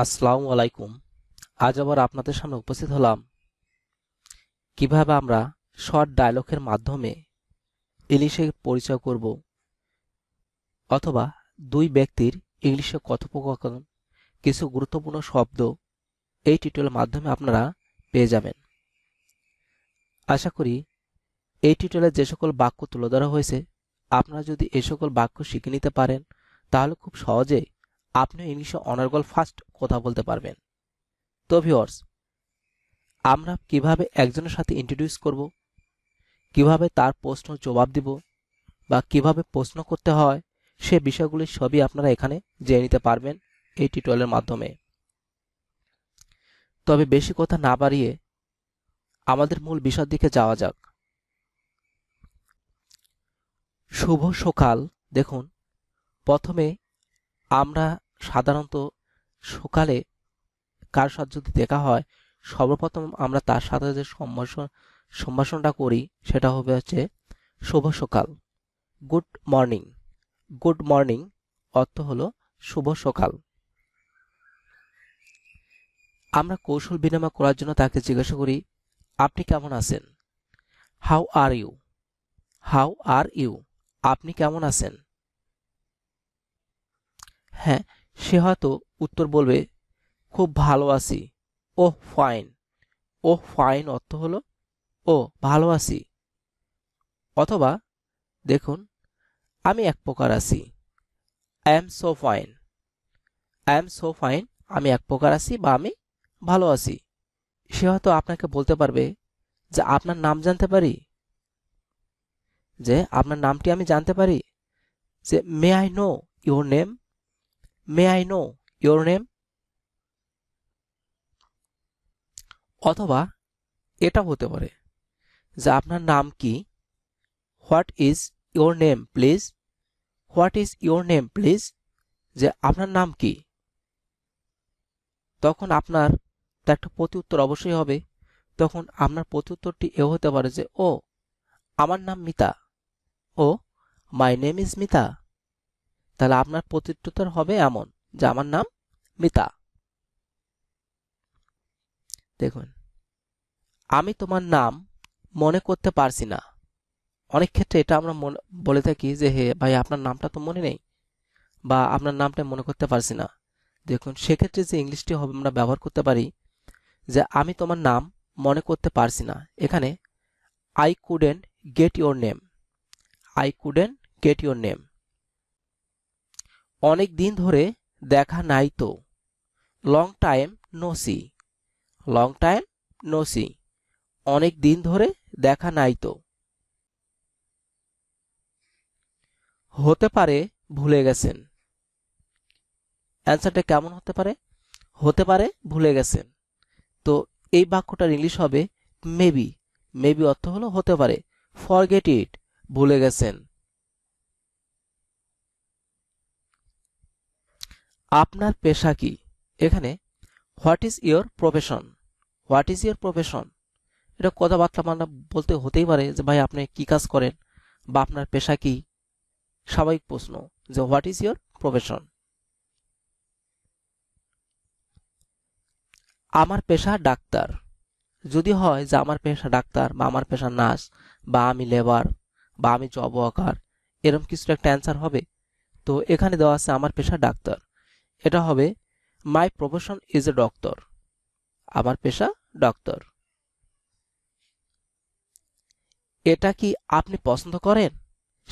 আসসালামু আলাইকুম আজ আবার আপনাদের সামনে উপস্থিত হলাম কিভাবে আমরা শর্ট ডায়লগের মাধ্যমে ইংলিশে পরিচয় করব অথবা দুই ব্যক্তির ইংলিশে কথোপকথন কিছু গুরুত্বপূর্ণ শব্দ এই টিউটোরিয়ালের মাধ্যমে আপনারা পেয়ে যাবেন আশা করি এই টিউটোরিয়ালে যে সকল বাক্য তুলে ধরা হয়েছে আপনারা যদি এই সকল বাক্য শিখে নিতে পারেন তাহলে খুব সহজেই আপনি ইংলিশে অনার্গল ফার্স্ট কথা বলতে পারবেন তো ভিওর্স আমরা কিভাবে একজনের সাথে ইন্ট্রোডিউস করব কিভাবে তার প্রশ্ন জবাব দিব বা কিভাবে প্রশ্ন করতে হয় সে বিষয়গুলি সবই আপনারা এখানে জেনে নিতে পারবেন এই টিউটোরিয়ালের মাধ্যমে তবে বেশি কথা না বাড়িয়ে আমাদের মূল বিষয়ের দিকে যাওয়া যাক শুভ সকাল দেখুন প্রথমে আমরা সাধারণত সকালে কার সাথে যদি দেখা হয় সর্বপ্রথম আমরা তার সাথে যে সম্ভাষণ সম্ভাষণটা করি সেটা হবে হচ্ছে শুভ সকাল গুড মর্নিং গুড মর্নিং অর্থ হলো শুভ সকাল আমরা কৌশল বিনিময় করার জন্য তাকে জিজ্ঞাসা করি আপনি কেমন আছেন how are you how are you আপনি কেমন আছেন হ্যাঁ সে হয়তো উত্তর বলবে খুব ভালো আছি ও ফাইন ও ফাইন অর্থ হলো ও ভালো আছি অথবা দেখুন আমি এক প্রকার আছি I am so fine I am so fine আমি এক প্রকার আছি বা আমি ভালো আছি সে হয়তো আপনাকে বলতে পারবে যে আপনার নাম জানতে পারি যে আপনার নামটি আমি জানতে পারি যে may I know your name may I know your name অথবা এটা হতে পারে যে আপনার নাম কি what is your name please what is your name please যে আপনার নাম কি তখন আপনার তার একটা প্রত্যুত্তর অবশ্যই হবে তখন আপনার প্রত্যুত্তরটি এ হতে পারে যে ও আমার নাম মিতা ও মাই নেম ইজ মিতা তাহলে আপনার প্রত্যুত্তর হবে এমন যে আমার নাম মিতা দেখুন আমি তোমার নাম মনে করতে পারছি না অনেক ক্ষেত্রে এটা আমরা বলে থাকি যে হে ভাই আপনার নামটা তো মনে নেই বা আপনার নামটা মনে করতে পারছি না দেখুন সেক্ষেত্রে যে ইংলিশটি হবে আমরা ব্যবহার করতে পারি যে আমি তোমার নাম মনে করতে পারছি না এখানে I couldn't get your name I couldn't get your name অনেক দিন ধরে দেখা নাই তো long time no see long time no see অনেক দিন ধরে দেখা নাই তো হতে পারে ভুলে গেছেন অ্যান্সারটা কেমন হতে পারে হতে পারে ভুলে গেছেন তো এই বাক্যটার ইংলিশ হবে মেবি মেবি অর্থ হলো হতে পারে ফরগেট ইট ভুলে গেছেন আপনার পেশা কি এখানে what is your profession what is your profession এটা কথাবার্তা মানে বলতে হতেই পারে যে ভাই আপনি কি কাজ করেন বা আপনার পেশা কি স্বাভাবিক প্রশ্ন যে হোয়াট ইজ ইয়োর প্রফেশন আমার পেশা ডাক্তার যদি হয় যে আমার পেশা ডাক্তার বা আমার পেশা নার্স বা আমি লেবার বা আমি জব ওয়ার্কার এরম কিছু একটা অ্যান্সার হবে তো এখানে দেওয়া আছে আমার পেশা ডাক্তার এটা হবে my profession is a doctor আমার পেশা ডক্টর এটা কি আপনি পছন্দ করেন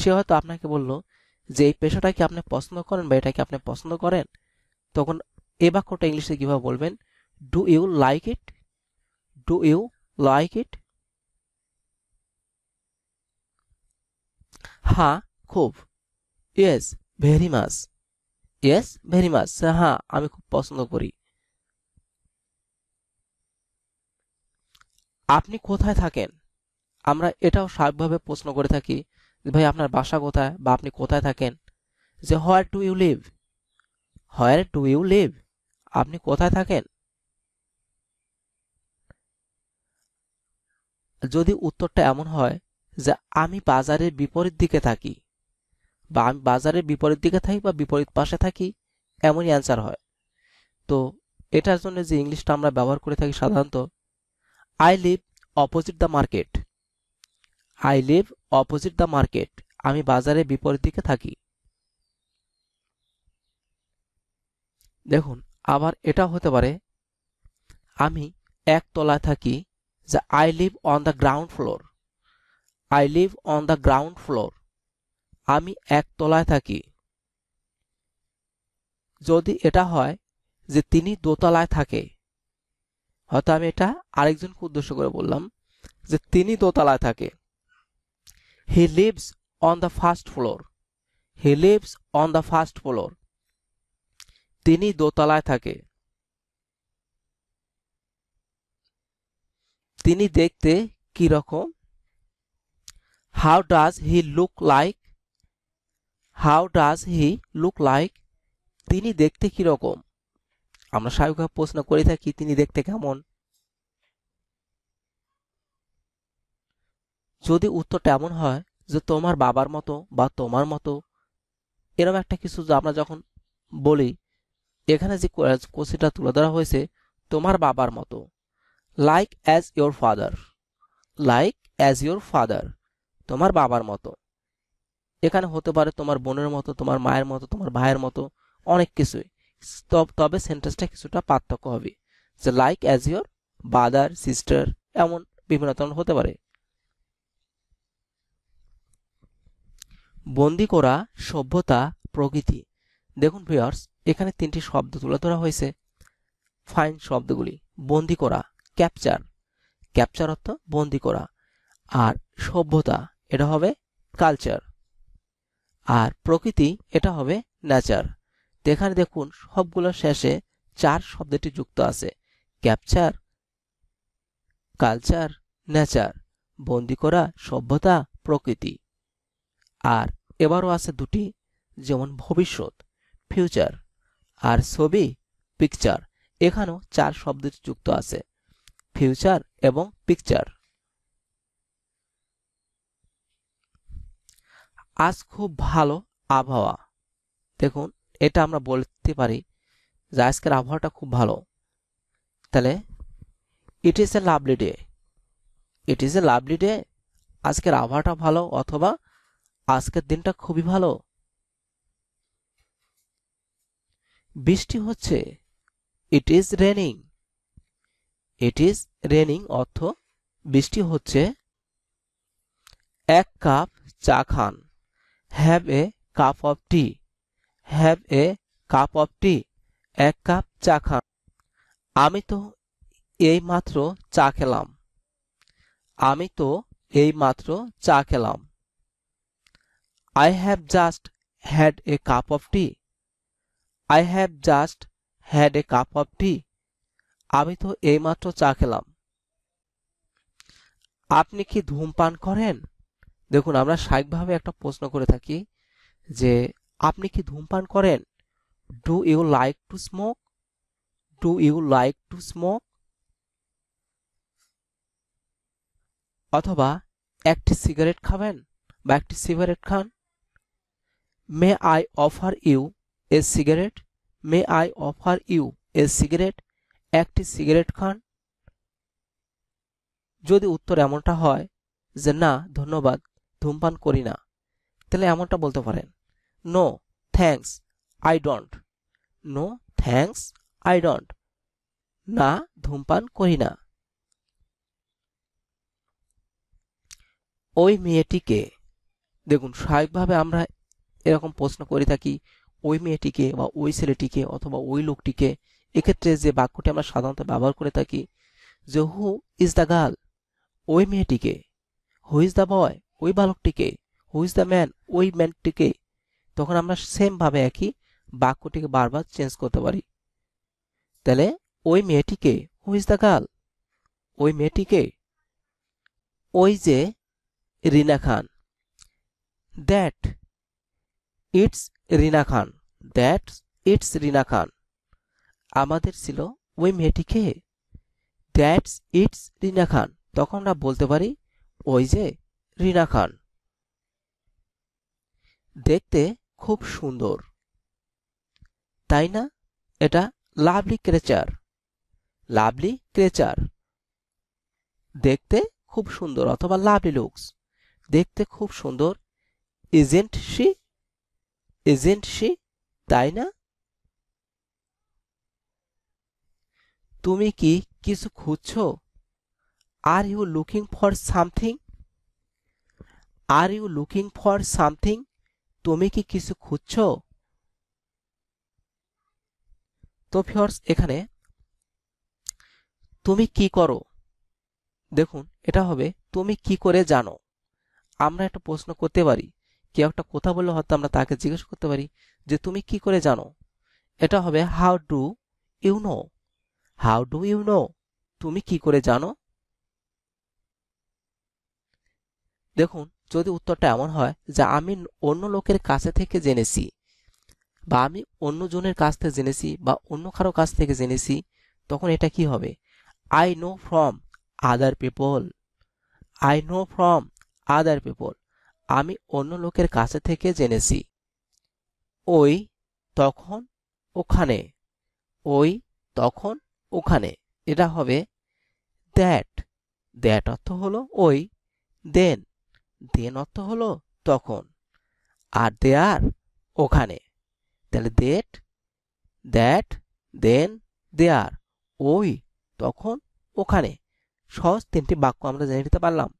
সে হয়তো আপনাকে বলল যে এই পেশাটা কি আপনি পছন্দ করেন বা এটা কি আপনি পছন্দ করেন তখন এ বাক্যটা ইংলিশে কিভাবে বলবেন do you like it do you like it হ্যাঁ খুব yes very much yes very much হ্যাঁ আমি খুব পছন্দ করি আপনি কোথায় থাকেন আমরা এটাও স্বাভাবিকভাবে প্রশ্ন করে থাকি যে ভাই আপনার বাসা কোথায় বা আপনি কোথায় থাকেন যে where do you live where do you live আপনি কোথায় থাকেন যদি উত্তরটা এমন হয় যে আমি বাজারের বিপরীত দিকে থাকি বা আমি বাজারের বিপরীত দিকে থাকি বা বিপরীত পাশে থাকি এমনই অ্যান্সার হয় তো এটার জন্য যে ইংলিশটা আমরা ব্যবহার করে থাকি সাধারণত I live opposite the market I live opposite the market আমি বাজারের বিপরীত দিকে থাকি দেখুন আবার এটা হতে পারে আমি এক তলায় থাকি যে I live on the ground floor I live on the ground floor আমি এক তলায় থাকি যদি এটা হয় যে তিনি দোতলায় থাকে হয়তো আমি এটা আরেকজনকে উদ্দেশ্য করে বললাম যে তিনি দোতলায় থাকে he lives on the first floor he lives on the first floor তিনি দোতলায় থাকে তিনি দেখতে কি রকম how does he look like how does he look like তিনি দেখতে কীরকম আমরা স্বাভাবিকভাবে প্রশ্ন করে থাকি তিনি দেখতে কেমন যদি উত্তরটা এমন হয় যে তোমার বাবার মতো বা তোমার মতো এরম একটা কিছু আমরা যখন বলি এখানে যে কোশ্চেনটা তুলে ধরা হয়েছে তোমার বাবার মতো like as your father like as your father তোমার বাবার মতো এখানে হতে পারে তোমার বোনের মতো তোমার মায়ের মতো তোমার ভাইয়ের মতো অনেক কিছুই তবে সেন্টেন্সটা কিছুটা পার্থক্য হবে যে like as your brother sister এমন বিভিন্ন ধরনের হতে পারে বন্দি করা সভ্যতা প্রকৃতি দেখুন ভিওর্স এখানে তিনটি শব্দ তুলে ধরা হয়েছে ফাইন শব্দগুলি বন্দি করা ক্যাপচার ক্যাপচার অর্থ বন্দি করা আর সভ্যতা এটা হবে কালচার আর প্রকৃতি এটা হবে নেচার এখানে দেখুন সবগুলোর শেষে চার শব্দটি যুক্ত আছে ক্যাপচার কালচার নেচার বন্দি করা সভ্যতা প্রকৃতি আর এবারও আছে দুটি যেমন ভবিষ্যৎ ফিউচার আর ছবি পিকচার এখানেও চার শব্দটি যুক্ত আছে ফিউচার এবং পিকচার আজ খুব ভালো আবহাওয়া দেখুন এটা আমরা বলতে পারি যে আজকের আবহাওয়াটা খুব ভালো তাহলে it is a lovely day it is a lovely day আজকের আবহাওয়াটা ভালো অথবা আজকের দিনটা খুবই ভালো বৃষ্টি হচ্ছে it is raining it is raining অর্থ বৃষ্টি হচ্ছে এক কাপ চা খান have a cup of tea have a cup of tea এক কাপ চা খান আমি তো এই মাত্র চা খেলাম আমি তো এই মাত্র চা খেলাম I have just had a cup of tea I have just had a cup of tea আমি তো এইমাত্র চা খেলাম আপনি কি ধূমপান করেন দেখুন আমরা স্বাভাবিকভাবে একটা প্রশ্ন করে থাকি যে আপনি কি ধূমপান করেন do you like to smoke do you like to smoke অথবা একটি সিগারেট খাবেন বা একটি সিগারেট খান may I offer you a cigarette may I offer you a cigarette একটি সিগারেট খান যদি উত্তর এমনটা হয় যে না ধন্যবাদ ধূমপান করি না তাহলে এমনটা বলতে পারেন no thanks I don't no thanks I don't না ধূমপান করি না ওই মেয়েটিকে দেখুন স্বাভাবিকভাবে আমরা এরকম প্রশ্ন করে থাকি ওই মেয়েটিকে বা ওই ছেলেটিকে অথবা ওই লোকটিকে এক্ষেত্রে যে বাক্যটি আমরা সাধারণত ব্যবহার করে থাকি যে হু ইজ দ্য গার্ল ওই মেয়েটিকে হু ইজ দ্য বয় ওই বালকটিকে হু ইজ দ্য ম্যান ওই ম্যানটিকে তখন আমরা সেমভাবে একই বাক্যটিকে বারবার চেঞ্জ করতে পারি তাহলে ওই মেয়েটিকে হু ইজ দ্য গার্ল ওই মেয়েটিকে ওই যে Rina Khan that it's Rina Khan that it's Rina Khan আমাদের ছিল ওই মেয়েটিকে দ্যাটস ইটস রিনা খান তখন আমরা বলতে পারি ওই যে রিনা খান দেখতে খুব সুন্দর তাই না এটা লাভলি ক্রেচার লাভলি ক্রেচার দেখতে খুব সুন্দর অথবা লাভলি লুকস দেখতে খুব সুন্দর ইজেন্ট শি ইজেন্ট শি তাই না তুমি কি কিছু খুঁজছো are you looking for something are you looking for something তুমি কি কিছু খুঁজছ তো ফিওর্স এখানে তুমি কি করো দেখুন এটা হবে তুমি কি করে জানো আমরা একটা প্রশ্ন করতে পারি কেউ একটা কথা বললে হয়তো আমরা তাকে জিজ্ঞেস করতে পারি যে তুমি কি করে জানো এটা হবে how do you know how do you know তুমি কি করে জানো দেখুন যদি উত্তরটা এমন হয় যে আমি অন্য লোকের কাছে থেকে জেনেছি বা আমি অন্যজনের কাছ থেকে জেনেছি বা অন্য কারো কাছ থেকে জেনেছি তখন এটা কি হবে I know from other people I know from other people আমি অন্য লোকের কাছে থেকে জেনেছি ওই তখন ওখানে ওই তখন ওখানে এটা হবে দ্যাট দ্যাট অর্থ হলো ওই দেন দেন অর্থ হলো তখন আর দে আর ওখানে তাহলে দেট দ্যাট দেন দে আর ওই তখন ওখানে সহজ তিনটি বাক্য আমরা জেনে নিতে পারলাম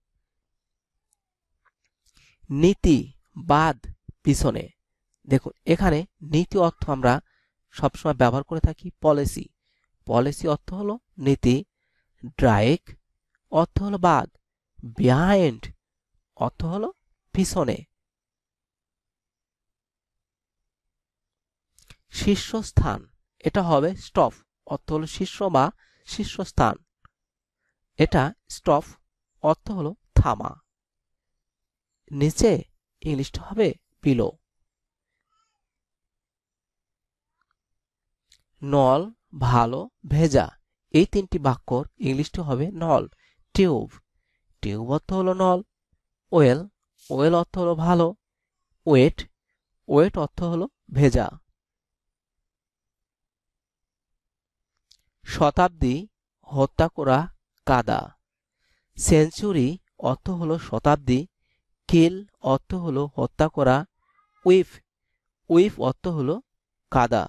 নীতি বাদ পিছনে দেখুন এখানে নীতি অর্থ আমরা সবসময় ব্যবহার করে থাকি পলিসি পলিসি অর্থ হলো নীতি ড্রাইক অর্থ হলো বাদ বিহাইন্ড অর্থ হল পিছনে শীর্ষস্থান এটা হবে স্টপ অর্থ হল শীর্ষ বা শীর্ষস্থান এটা স্টফ অর্থ হল থামা নিচে ইংলিশটা হবে পিলো নল ভালো ভেজা এই তিনটি বাক্যর ইংলিশটি হবে নল টিউব টিউব অর্থ হল নল ওয়েল ওয়েল অর্থ হলো ভালো ওয়েট ওয়েট অর্থ হলো ভেজা শতাব্দী হত্যা করা কাদা সেঞ্চুরি অর্থ হলো শতাব্দী কিল অর্থ হলো হত্যা করা উইফ উইফ অর্থ হলো কাদা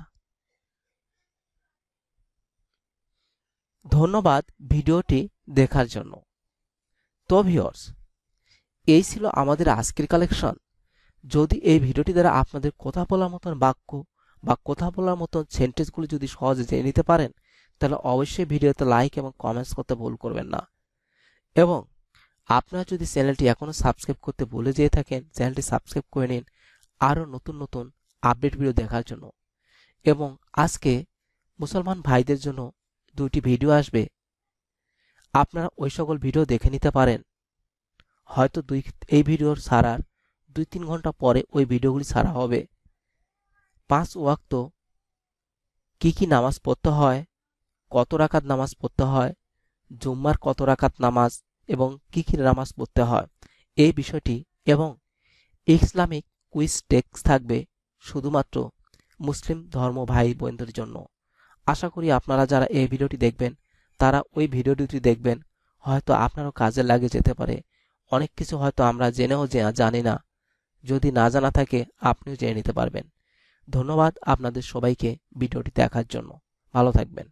ধন্যবাদ ভিডিওটি দেখার জন্য তো ভিওর্স এই ছিল আমাদের আজকের কালেকশন যদি এই ভিডিওটি দ্বারা আপনাদের কথা বলার মতন বাক্য বা কথা বলার মতন সেন্টেন্সগুলি যদি সহজে জেনে নিতে পারেন তাহলে অবশ্যই ভিডিওতে লাইক এবং কমেন্টস করতে ভুল করবেন না এবং আপনারা যদি চ্যানেলটি এখনও সাবস্ক্রাইব করতে ভুলে যেয়ে থাকেন চ্যানেলটি সাবস্ক্রাইব করে নিন আরও নতুন নতুন আপডেট ভিডিও দেখার জন্য এবং আজকে মুসলমান ভাইদের জন্য দুটি ভিডিও আসবে আপনারা ওই সকল ভিডিও দেখে নিতে পারেন হয়তো দুই এই ভিডিওর সারার দুই তিন ঘন্টা পরে ওই ভিডিওগুলি সারা হবে পাঁচ ওয়াক্ত কি কি নামাজ পড়তে হয় কত রাকাত নামাজ পড়তে হয় জুম্মার কত রাকাত নামাজ এবং কি কি নামাজ পড়তে হয় এই বিষয়টি এবং ইসলামিক কুইজ টেক্স থাকবে শুধুমাত্র মুসলিম ধর্ম ভাই বোনদের জন্য আশা করি আপনারা যারা এই ভিডিওটি দেখবেন তারা ওই ভিডিওটি দেখবেন হয়তো আপনারও কাজে লাগে যেতে পারে অনেক কিছু হয়তো আমরা জেনেও জানি না যদি না জানা থাকে আপনিও জেনে নিতে পারবেন ধন্যবাদ আপনাদের সবাইকে ভিডিওটি দেখার জন্য ভালো থাকবেন